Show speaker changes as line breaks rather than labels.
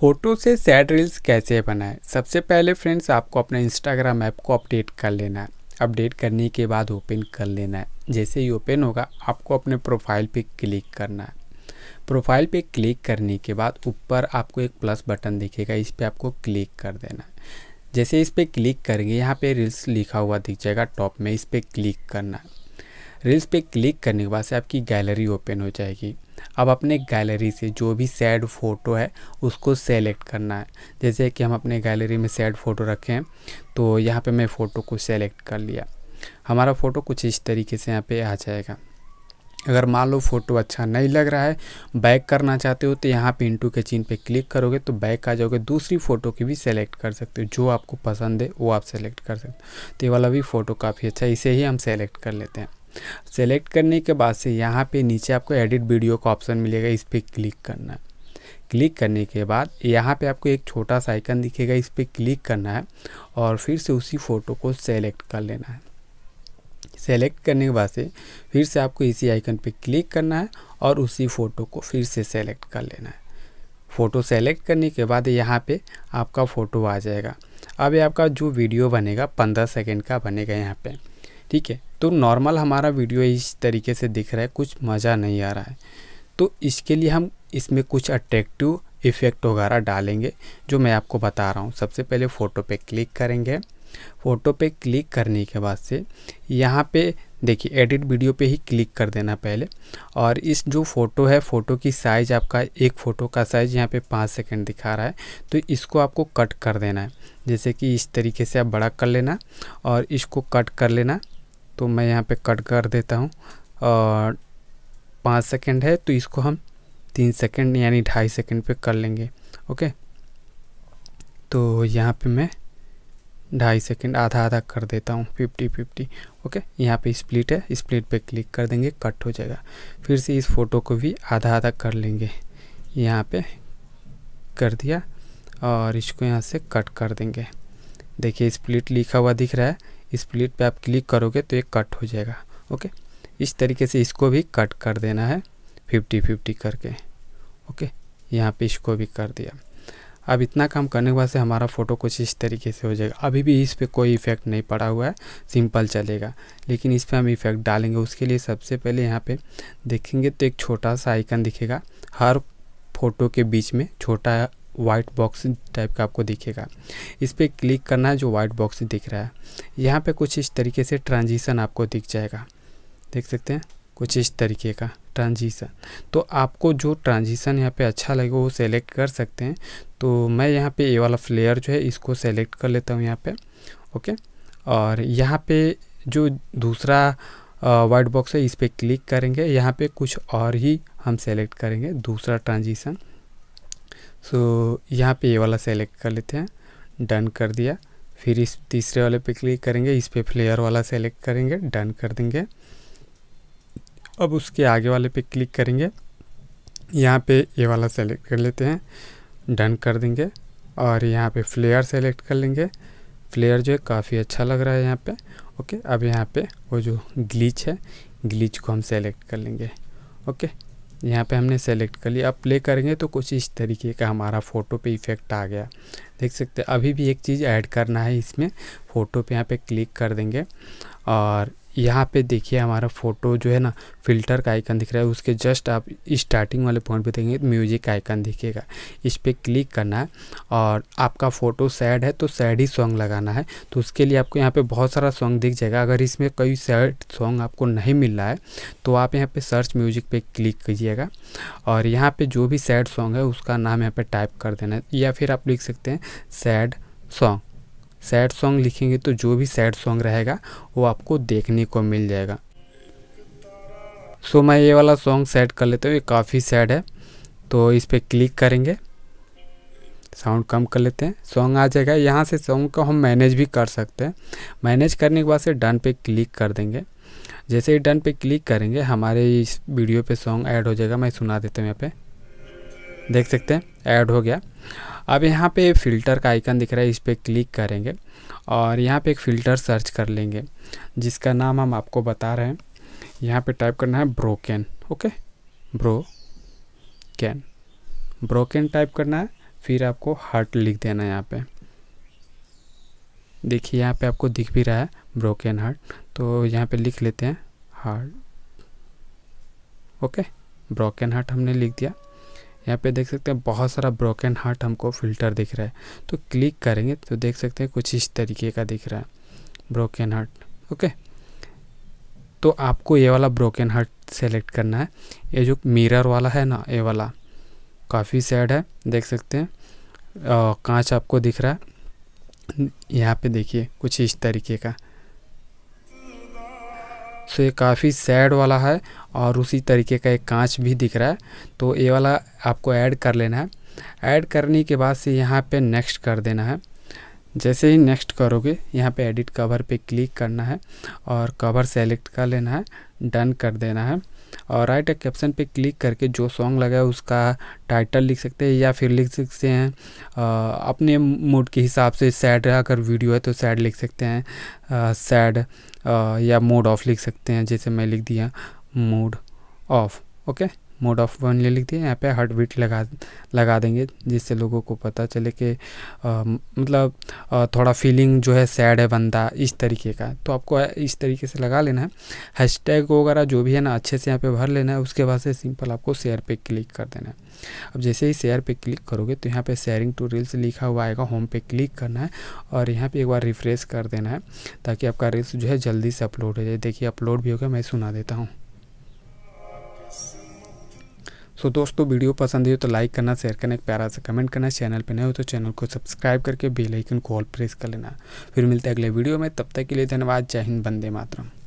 photo से sad reels कैसे बनाएं सबसे पहले फ्रेंड्स आपको अपना इंस्टाग्राम ऐप को अपडेट कर लेना है अपडेट करने के बाद ओपन कर लेना है जैसे ही ओपन होगा आपको अपने प्रोफाइल पे क्लिक करना है प्रोफाइल पे क्लिक करने के बाद ऊपर आपको एक प्लस बटन दिखेगा इस पर आपको क्लिक कर देना है जैसे इस पर क्लिक करेंगे यहाँ पे रील्स लिखा हुआ दिख जाएगा टॉप में इस पर क्लिक करना है रील्स पे क्लिक करने के बाद से आपकी गैलरी ओपन हो जाएगी अब अपने गैलरी से जो भी सैड फ़ोटो है उसको सेलेक्ट करना है जैसे कि हम अपने गैलरी में सैड फ़ोटो रखें तो यहाँ पे मैं फ़ोटो को सेलेक्ट कर लिया हमारा फ़ोटो कुछ इस तरीके से यहाँ पे आ जाएगा अगर मान लो फ़ोटो अच्छा नहीं लग रहा है बैक करना चाहते हो तो यहाँ पे इंटू के चिन्ह पे क्लिक करोगे तो बैक आ जाओगे दूसरी फ़ोटो की भी सेलेक्ट कर सकते हो जो आपको पसंद है वो आप सेलेक्ट कर सकते हो तो ये वाला भी फ़ोटो काफ़ी अच्छा है इसे ही हम सेलेक्ट कर लेते हैं सेलेक्ट करने के बाद से यहाँ पे नीचे आपको एडिट वीडियो का ऑप्शन मिलेगा इस पर क्लिक करना है क्लिक करने के बाद यहाँ पे आपको एक छोटा सा आइकन दिखेगा इस पर क्लिक करना है और फिर से उसी फ़ोटो को सेलेक्ट कर लेना है सेलेक्ट करने के बाद से फिर से आपको इसी आइकन पे क्लिक करना है और उसी फ़ोटो को फिर से सेलेक्ट कर लेना है फ़ोटो सेलेक्ट करने के बाद यहाँ पे आपका फ़ोटो आ जाएगा अब ये आपका जो वीडियो बनेगा पंद्रह सेकेंड का बनेगा यहाँ पे ठीक है तो नॉर्मल हमारा वीडियो इस तरीके से दिख रहा है कुछ मज़ा नहीं आ रहा है तो इसके लिए हम इसमें कुछ अट्रैक्टिव इफ़ेक्ट वगैरह डालेंगे जो मैं आपको बता रहा हूँ सबसे पहले फ़ोटो पे क्लिक करेंगे फ़ोटो पे क्लिक करने के बाद से यहाँ पे देखिए एडिट वीडियो पे ही क्लिक कर देना पहले और इस जो फ़ोटो है फ़ोटो की साइज़ आपका एक फ़ोटो का साइज़ यहाँ पे पाँच सेकंड दिखा रहा है तो इसको आपको कट कर देना है जैसे कि इस तरीके से आप बड़ा कर लेना और इसको कट कर लेना तो मैं यहाँ पे कट कर देता हूँ और पाँच सेकंड है तो इसको हम तीन सेकंड यानी ढाई सेकंड पे कर लेंगे ओके तो यहाँ पे मैं ढाई सेकंड आधा आधा कर देता हूँ फिफ्टी फिफ्टी ओके यहाँ पे स्प्लिट है स्प्लिट पे क्लिक कर देंगे कट हो जाएगा फिर से इस फ़ोटो को भी आधा आधा कर लेंगे यहाँ पर कर दिया और इसको यहाँ से कट कर देंगे देखिए स्प्लिट लिखा हुआ दिख रहा है इस प्लेट पे आप क्लिक करोगे तो ये कट हो जाएगा ओके इस तरीके से इसको भी कट कर देना है फिफ्टी फिफ्टी करके ओके यहाँ पे इसको भी कर दिया अब इतना काम करने के बाद से हमारा फ़ोटो कुछ इस तरीके से हो जाएगा अभी भी इस पर कोई इफ़ेक्ट नहीं पड़ा हुआ है सिंपल चलेगा लेकिन इस पर हम इफ़ेक्ट डालेंगे उसके लिए सबसे पहले यहाँ पे देखेंगे तो एक छोटा सा आइकन दिखेगा हर फ़ोटो के बीच में छोटा वाइट बॉक्स टाइप का आपको दिखेगा इस पर क्लिक करना है जो वाइट बॉक्स दिख रहा है यहाँ पे कुछ इस तरीके से ट्रांजिशन आपको दिख जाएगा देख सकते हैं कुछ इस तरीके का ट्रांजिशन तो आपको जो ट्रांजिशन यहाँ पे अच्छा लगे वो सेलेक्ट कर सकते हैं तो मैं यहाँ पे ये वाला फ्लेयर जो है इसको सेलेक्ट कर लेता हूँ यहाँ पर ओके और यहाँ पर जो दूसरा वाइट बॉक्स है इस पर क्लिक करेंगे यहाँ पर कुछ और ही हम सेलेक्ट करेंगे दूसरा ट्रांजिशन सो यहाँ पे ये वाला सेलेक्ट कर लेते हैं डन कर दिया फिर इस तीसरे वाले पे क्लिक करेंगे इस पे फ्लेयर वाला सेलेक्ट करेंगे डन कर देंगे अब उसके आगे वाले पे क्लिक करेंगे यहाँ पे ये वाला सेलेक्ट कर लेते हैं डन कर देंगे और यहाँ पे फ्लेयर सेलेक्ट कर लेंगे फ्लेयर जो है काफ़ी अच्छा लग रहा है यहाँ पे ओके अब यहाँ पे वो जो ग्लीच है ग्लीच को हम सेलेक्ट कर लेंगे ओके यहाँ पे हमने सेलेक्ट कर लिया अब प्ले करेंगे तो कुछ इस तरीके का हमारा फ़ोटो पे इफ़ेक्ट आ गया देख सकते हैं अभी भी एक चीज़ ऐड करना है इसमें फ़ोटो पे यहाँ पे क्लिक कर देंगे और यहाँ पे देखिए हमारा फोटो जो है ना फिल्टर का आइकन दिख रहा है उसके जस्ट आप स्टार्टिंग वाले पॉइंट पे देखेंगे म्यूजिक का आइकन दिखेगा इस पर क्लिक करना है और आपका फ़ोटो सैड है तो सैड ही सॉन्ग लगाना है तो उसके लिए आपको यहाँ पर बहुत सारा सॉन्ग दिख जाएगा अगर इसमें कोई सैड सॉन्ग आपको नहीं मिल रहा है तो आप यहाँ पर सर्च म्यूजिक पर क्लिक कीजिएगा और यहाँ पर जो भी सैड सॉन्ग है उसका नाम यहाँ पर टाइप कर देना है या फिर आप लिख सकते हैं सैड सॉन्ग सैड सॉन्ग लिखेंगे तो जो भी सैड सॉन्ग रहेगा वो आपको देखने को मिल जाएगा सो so, मैं ये वाला सॉन्ग सेट कर लेता हूँ ये काफ़ी सैड है तो इस पर क्लिक करेंगे साउंड कम कर लेते हैं सॉन्ग आ जाएगा यहाँ से सॉन्ग को हम मैनेज भी कर सकते हैं मैनेज करने के बाद से डन पे क्लिक कर देंगे जैसे ही डन पे क्लिक करेंगे हमारे इस वीडियो पे सॉन्ग ऐड हो जाएगा मैं सुना देता हूँ यहाँ पे देख सकते हैं ऐड हो गया अब यहाँ पे फ़िल्टर का आइकन दिख रहा है इस पर क्लिक करेंगे और यहाँ पे एक फ़िल्टर सर्च कर लेंगे जिसका नाम हम आपको बता रहे हैं यहाँ पे टाइप करना है broken okay bro can broken type करना है फिर आपको हार्ट लिख देना है यहाँ पर देखिए यहाँ पे आपको दिख भी रहा है ब्रोकन हार्ट तो यहाँ पे लिख लेते हैं हार्ट ओके ब्रोकन हार्ट हमने लिख दिया यहाँ पे देख सकते हैं बहुत सारा ब्रोकन हार्ट हमको फिल्टर दिख रहा है तो क्लिक करेंगे तो देख सकते हैं कुछ इस तरीके का दिख रहा है ब्रोकन हार्ट ओके तो आपको ये वाला ब्रोकन हार्ट सेलेक्ट करना है ये जो मिरर वाला है ना ये वाला काफ़ी सैड है देख सकते हैं कांच आपको दिख रहा है यहाँ पे देखिए कुछ इस तरीके का सो तो ये काफ़ी सैड वाला है और उसी तरीके का एक कांच भी दिख रहा है तो ये वाला आपको ऐड कर लेना है ऐड करने के बाद से यहाँ पे नेक्स्ट कर देना है जैसे ही नेक्स्ट करोगे यहाँ पे एडिट कवर पे क्लिक करना है और कवर सेलेक्ट कर लेना है डन कर देना है और राइट कैप्शन पे क्लिक करके जो सॉन्ग लगा है उसका टाइटल लिख सकते हैं या फिर लिख सकते हैं आ, अपने मूड के हिसाब से सैड अगर वीडियो है तो सैड लिख सकते हैं सैड या मोड ऑफ लिख सकते हैं जैसे मैं लिख दिया mode off okay mode off one ले लिखते हैं यहाँ पे हार्ट बीट लगा लगा देंगे जिससे लोगों को पता चले कि मतलब आ, थोड़ा फीलिंग जो है सैड है बंदा इस तरीके का तो आपको इस तरीके से लगा लेना है हैश टैग वगैरह जो भी है ना अच्छे से यहाँ पे भर लेना है उसके बाद से सिंपल आपको शेयर पे क्लिक कर देना है अब जैसे ही शेयर पे क्लिक करोगे तो यहाँ पे शेयरिंग टू रील्स लिखा हुआ आएगा होम पे क्लिक करना है और यहाँ पे एक बार रिफ्रेश कर देना है ताकि आपका रील्स जो है जल्दी से अपलोड हो जाए देखिए अपलोड भी हो गया मैं सुना देता हूँ सो so, दोस्तों वीडियो पसंद है तो लाइक करना शेयर करना एक प्यारा सा कमेंट करना चैनल पर नए हो तो चैनल को सब्सक्राइब करके बेल आइकन को ऑल प्रेस कर लेना फिर मिलते हैं अगले वीडियो में तब तक के लिए धन्यवाद जय हिंद बंदे मातरम